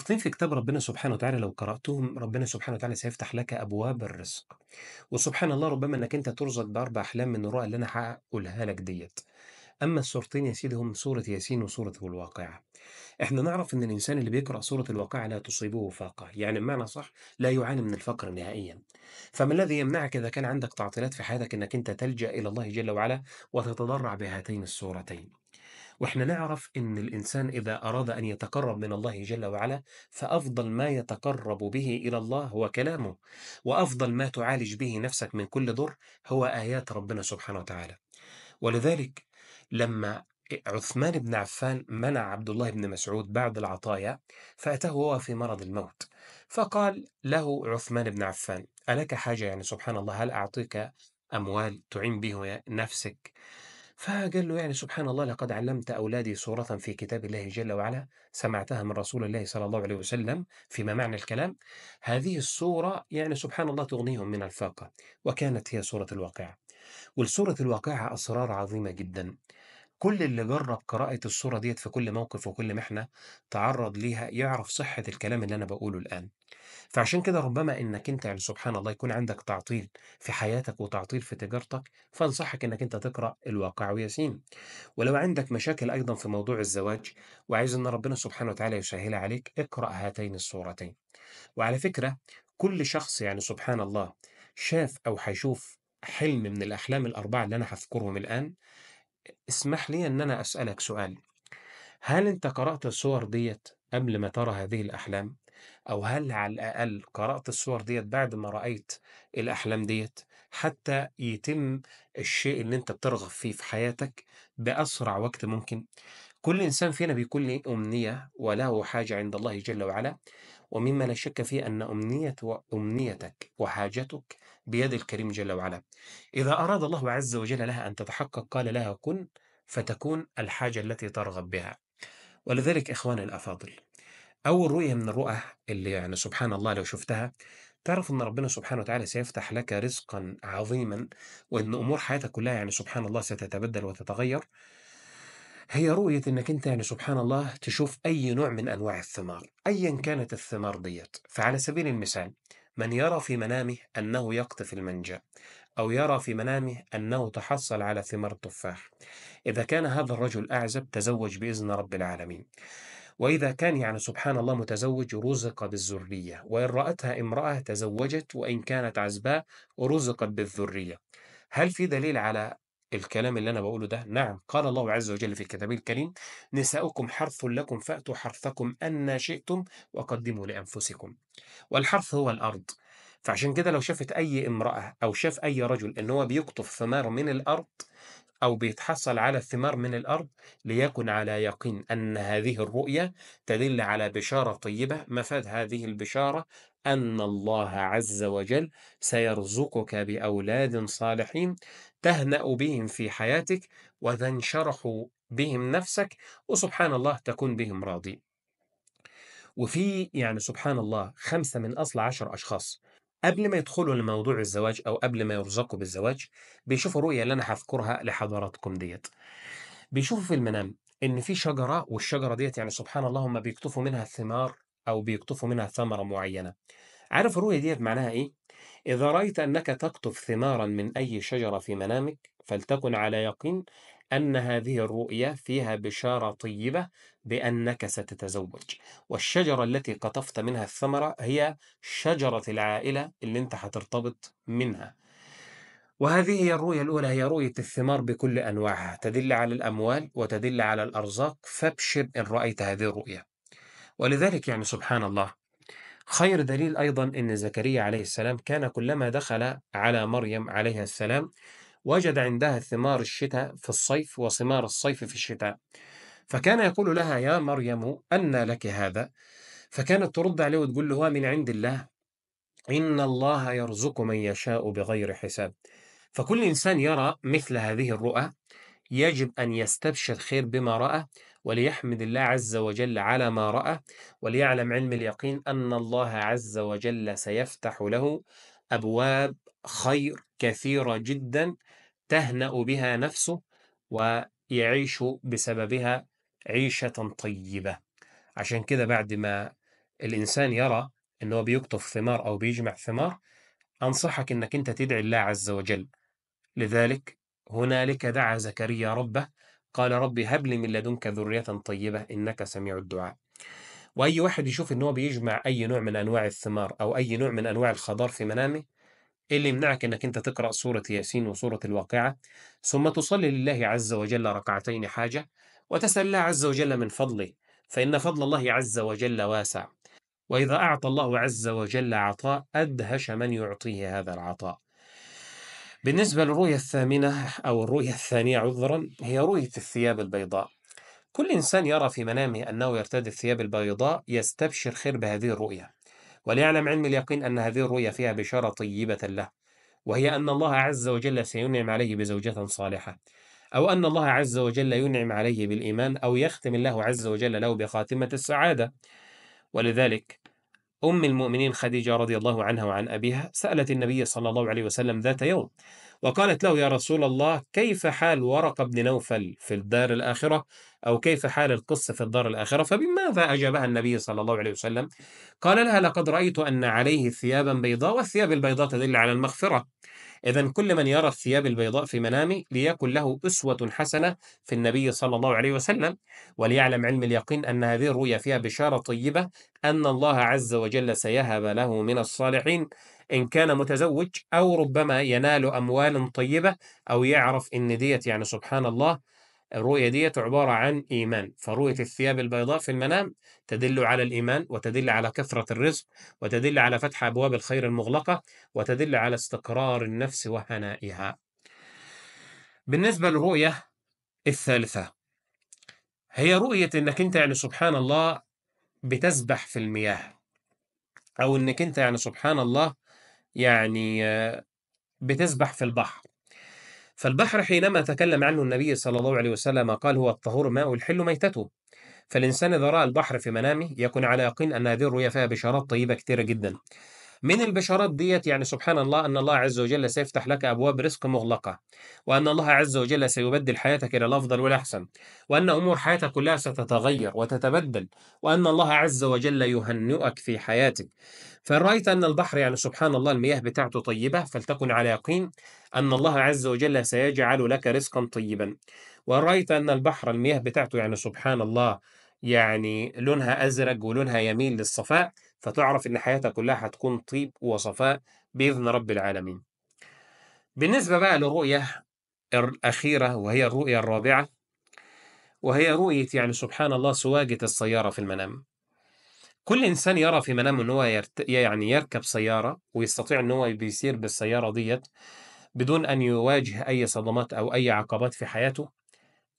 التلطيم في كتاب ربنا سبحانه وتعالى لو قرأتهم ربنا سبحانه وتعالى سيفتح لك أبواب الرزق وسبحان الله ربما أنك أنت ترزق بأربع أحلام من الرؤى اللي أنا هقولها لك ديت أما السورتين يا سيدي هم سورة ياسين وسورة الواقعة احنا نعرف ان الانسان اللي بيقرا سوره الواقعه لا تصيبه فاقه يعني بمعنى صح لا يعاني من الفقر نهائيا فما الذي يمنعك اذا كان عندك تعطيلات في حياتك انك انت تلجا الى الله جل وعلا وتتضرع بهاتين السورتين واحنا نعرف ان الانسان اذا اراد ان يتقرب من الله جل وعلا فافضل ما يتقرب به الى الله هو كلامه وافضل ما تعالج به نفسك من كل ضر هو ايات ربنا سبحانه وتعالى ولذلك لما عثمان بن عفان منع عبد الله بن مسعود بعض العطايا فأتاه هو في مرض الموت فقال له عثمان بن عفان ألك حاجة يعني سبحان الله هل أعطيك أموال تعين به نفسك فقال له يعني سبحان الله لقد علمت أولادي سورة في كتاب الله جل وعلا سمعتها من رسول الله صلى الله عليه وسلم فيما معنى الكلام هذه السورة يعني سبحان الله تغنيهم من الفاقة وكانت هي سورة الواقعة والسورة الواقعة أسرار عظيمة جدا كل اللي جرب قراءة الصورة ديت في كل موقف وكل محنة تعرض ليها يعرف صحة الكلام اللي أنا بقوله الآن فعشان كده ربما إنك أنت يعني سبحان الله يكون عندك تعطيل في حياتك وتعطيل في تجارتك فأنصحك إنك أنت تقرأ الواقع وياسين ولو عندك مشاكل أيضا في موضوع الزواج وعايز إن ربنا سبحانه وتعالى يسهلها عليك اقرأ هاتين الصورتين وعلى فكرة كل شخص يعني سبحان الله شاف أو هيشوف حلم من الأحلام الأربعة اللي أنا هذكرهم الآن اسمح لي أن أنا أسألك سؤال هل أنت قرأت الصور ديت قبل ما ترى هذه الأحلام؟ أو هل على الأقل قرأت الصور ديت بعد ما رأيت الأحلام ديت حتى يتم الشيء اللي أنت بترغب فيه في حياتك بأسرع وقت ممكن؟ كل إنسان فينا بيكون له أمنية وله حاجة عند الله جل وعلا ومما لا شك فيه أن أمنية أمنيتك وحاجتك بيد الكريم جل وعلا إذا أراد الله عز وجل لها أن تتحقق قال لها كن فتكون الحاجة التي ترغب بها ولذلك إخواني الأفاضل أول رؤية من الرؤى اللي يعني سبحان الله لو شفتها تعرف ان ربنا سبحانه وتعالى سيفتح لك رزقا عظيما وان امور حياتك كلها يعني سبحان الله ستتبدل وتتغير هي رؤية أنك أنت يعني سبحان الله تشوف أي نوع من أنواع الثمار أيا كانت الثمار ديت فعلى سبيل المثال من يرى في منامه أنه يقطف المنجا أو يرى في منامه أنه تحصل على ثمار التفاح إذا كان هذا الرجل أعزب تزوج بإذن رب العالمين وإذا كان يعني سبحان الله متزوج رزق بالذرية وإن رأتها امرأة تزوجت وإن كانت عزباء رزقت بالذرية هل في دليل على الكلام اللي أنا بقوله ده نعم قال الله عز وجل في الكتاب الكريم نساؤكم حرث لكم فأتوا حرثكم أن شئتم وقدموا لأنفسكم والحرث هو الأرض فعشان كده لو شافت أي امرأة أو شاف أي رجل إن هو بيقطف ثمار من الأرض أو بيتحصل على الثمار من الأرض ليكن على يقين أن هذه الرؤية تدل على بشارة طيبة مفاد هذه البشارة أن الله عز وجل سيرزقك بأولاد صالحين تهنأ بهم في حياتك وتنشرح بهم نفسك وسبحان الله تكون بهم راضي وفي يعني سبحان الله خمسة من أصل عشر أشخاص قبل ما يدخلوا لموضوع الزواج أو قبل ما يرزقوا بالزواج بيشوفوا رؤية اللي أنا هذكرها لحضراتكم ديت بيشوفوا في المنام إن في شجرة والشجرة ديت يعني سبحان الله هم بيقطفوا منها ثمار أو بيقطفوا منها ثمرة معينة عارف الرؤية ديت معناها إيه؟ إذا رأيت أنك تقطف ثمارا من أي شجرة في منامك فلتكن على يقين أن هذه الرؤية فيها بشارة طيبة بأنك ستتزوج والشجرة التي قطفت منها الثمرة هي شجرة العائلة اللي أنت هترتبط منها وهذه هي الرؤية الأولى هي رؤية الثمار بكل أنواعها تدل على الأموال وتدل على الأرزاق فابشر إن رأيت هذه الرؤية ولذلك يعني سبحان الله خير دليل أيضا أن زكريا عليه السلام كان كلما دخل على مريم عليه السلام وجد عندها ثمار الشتاء في الصيف وثمار الصيف في الشتاء فكان يقول لها يا مريم أن لك هذا فكانت ترد عليه وتقول له هو من عند الله إن الله يرزق من يشاء بغير حساب فكل إنسان يرى مثل هذه الرؤى يجب أن يستبشر خير بما رأى وليحمد الله عز وجل على ما رأى وليعلم علم اليقين أن الله عز وجل سيفتح له أبواب خير كثيرة جدا تهنأ بها نفسه ويعيش بسببها عيشة طيبة عشان كده بعد ما الإنسان يرى إن هو بيقطف ثمار أو بيجمع ثمار أنصحك إنك أنت تدعي الله عز وجل لذلك هنالك دعا زكريا ربه قال ربي هب لي من لدنك ذرية طيبة إنك سميع الدعاء وأي واحد يشوف إن هو بيجمع أي نوع من أنواع الثمار أو أي نوع من أنواع الخضار في منامه إيه اللي يمنعك أنك أنت تقرأ سورة ياسين وسورة الواقعة ثم تصلي لله عز وجل ركعتين حاجة وتسأل الله عز وجل من فضله فإن فضل الله عز وجل واسع وإذا أعطى الله عز وجل عطاء أدهش من يعطيه هذا العطاء بالنسبة للرؤية الثامنة أو الرؤية الثانية عذرا هي رؤية الثياب البيضاء كل إنسان يرى في منامه أنه يرتدي الثياب البيضاء يستبشر خير بهذه الرؤية وليعلم علم اليقين أن هذه الرؤيا فيها بشارة طيبة له وهي أن الله عز وجل سينعم عليه بزوجة صالحة أو أن الله عز وجل ينعم عليه بالإيمان أو يختم الله عز وجل له بخاتمة السعادة ولذلك أم المؤمنين خديجة رضي الله عنها وعن أبيها سألت النبي صلى الله عليه وسلم ذات يوم وقالت له يا رسول الله كيف حال ورقة بن نوفل في الدار الآخرة أو كيف حال القصة في الدار الآخرة فبماذا أجابها النبي صلى الله عليه وسلم قال لها لقد رأيت أن عليه ثيابا بيضاء والثياب البيضاء تدل على المغفرة إذا كل من يرى الثياب البيضاء في منامه ليكن له أسوة حسنة في النبي صلى الله عليه وسلم وليعلم علم اليقين أن هذه الرؤيا فيها بشارة طيبة أن الله عز وجل سيهب له من الصالحين إن كان متزوج أو ربما ينال أموال طيبة أو يعرف إن ديت يعني سبحان الله الرؤية ديت عبارة عن إيمان فرؤية الثياب البيضاء في المنام تدل على الإيمان وتدل على كثرة الرزق وتدل على فتح أبواب الخير المغلقة وتدل على استقرار النفس وهنائها بالنسبة للرؤية الثالثة هي رؤية أنك أنت يعني سبحان الله بتسبح في المياه او انك انت يعني سبحان الله يعني آه، بتسبح في البحر فالبحر حينما تكلم عنه النبي صلى الله عليه وسلم قال هو الطهور ماء الحل ميتته فالإنسان إذا رأى البحر في منامه يكون على يقين أن هذه الرؤيا فيها بشارات طيبة كثيرة جدا من البشارات ديت يعني سبحان الله أن الله عز وجل سيفتح لك أبواب رزق مغلقة وأن الله عز وجل سيبدل حياتك إلى الأفضل والأحسن وأن أمور حياتك كلها ستتغير وتتبدل وأن الله عز وجل يهنئك في حياتك فإن رأيت أن البحر يعني سبحان الله المياه بتاعته طيبة فلتكن على يقين أن الله عز وجل سيجعل لك رزقا طيبا وإن رأيت أن البحر المياه بتاعته يعني سبحان الله يعني لونها أزرق ولونها يميل للصفاء فتعرف إن حياتها كلها هتكون طيب وصفاء بإذن رب العالمين. بالنسبة بقى للرؤية الأخيرة وهي الرؤية الرابعة وهي رؤية يعني سبحان الله سواجة السيارة في المنام. كل إنسان يرى في منامه إن هو يرت... يعني يركب سيارة ويستطيع إن هو بيسير بالسيارة ديت بدون أن يواجه أي صدمات أو أي عقبات في حياته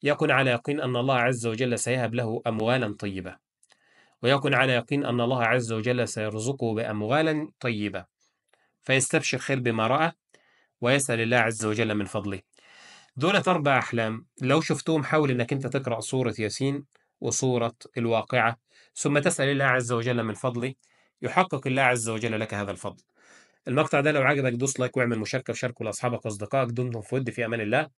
يكن على يقين أن الله عز وجل سيهب له أموالا طيبة ويكن على يقين أن الله عز وجل سيرزقه بأموالا طيبة فيستبشر خير بما رأى ويسأل الله عز وجل من فضله دولت أربع أحلام لو شفتهم حاول أنك أنت تقرأ سورة ياسين وسورة الواقعة ثم تسأل الله عز وجل من فضله يحقق الله عز وجل لك هذا الفضل المقطع ده لو عجبك دوس لايك واعمل مشاركة وشاركه لأصحابك وأصدقائك دمتم في ود في أمان الله